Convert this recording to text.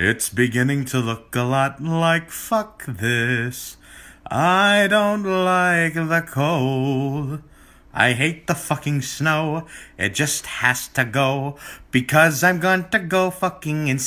It's beginning to look a lot like fuck this. I don't like the cold. I hate the fucking snow. It just has to go because I'm going to go fucking insane.